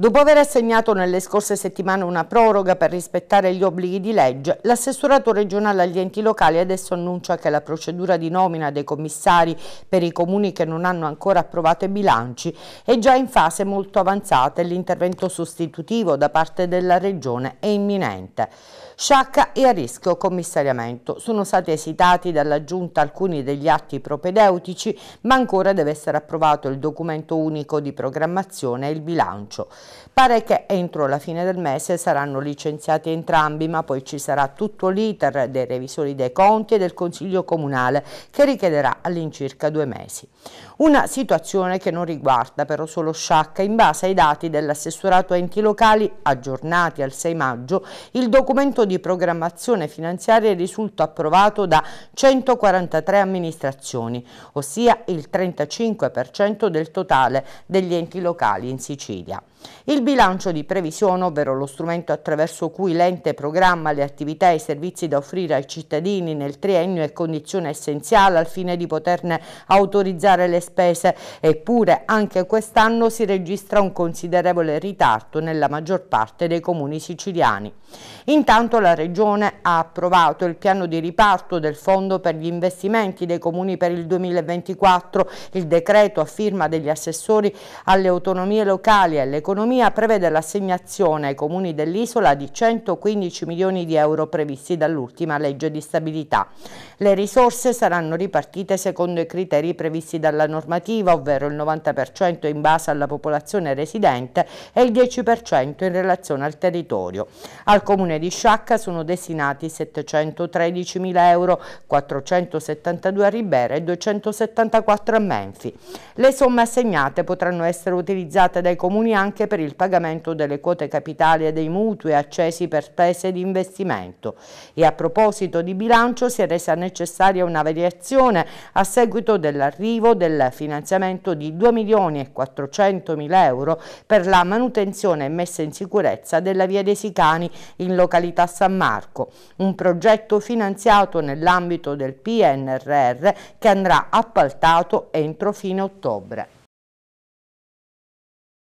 Dopo aver assegnato nelle scorse settimane una proroga per rispettare gli obblighi di legge, l'assessorato regionale agli enti locali adesso annuncia che la procedura di nomina dei commissari per i comuni che non hanno ancora approvato i bilanci è già in fase molto avanzata e l'intervento sostitutivo da parte della regione è imminente. Sciacca e a rischio commissariamento. Sono stati esitati dalla Giunta alcuni degli atti propedeutici, ma ancora deve essere approvato il documento unico di programmazione e il bilancio. Pare che entro la fine del mese saranno licenziati entrambi, ma poi ci sarà tutto l'iter dei revisori dei conti e del Consiglio Comunale, che richiederà all'incirca due mesi. Una situazione che non riguarda però solo Sciacca. In base ai dati dell'assessorato enti locali, aggiornati al 6 maggio, il documento di programmazione finanziaria risulta approvato da 143 amministrazioni, ossia il 35% del totale degli enti locali in Sicilia. Il bilancio di previsione, ovvero lo strumento attraverso cui l'ente programma le attività e i servizi da offrire ai cittadini nel triennio è condizione essenziale al fine di poterne autorizzare le spese, eppure anche quest'anno si registra un considerevole ritardo nella maggior parte dei comuni siciliani. Intanto passato la Regione ha approvato il piano di riparto del Fondo per gli investimenti dei comuni per il 2024. Il decreto a firma degli assessori alle autonomie locali e all'economia prevede l'assegnazione ai comuni dell'isola di 115 milioni di euro previsti dall'ultima legge di stabilità. Le risorse saranno ripartite secondo i criteri previsti dalla normativa, ovvero il 90% in base alla popolazione residente e il 10% in relazione al territorio. Al comune di Sciacca sono destinati 713.000 euro, 472 a Ribera e 274 a Menfi. Le somme assegnate potranno essere utilizzate dai comuni anche per il pagamento delle quote capitali e dei mutui accesi per spese di investimento. E a proposito di bilancio si è resa necessaria una variazione a seguito dell'arrivo del finanziamento di 2 milioni e 400 mila euro per la manutenzione e messa in sicurezza della via dei Sicani in località San Marco, un progetto finanziato nell'ambito del PNRR che andrà appaltato entro fine ottobre.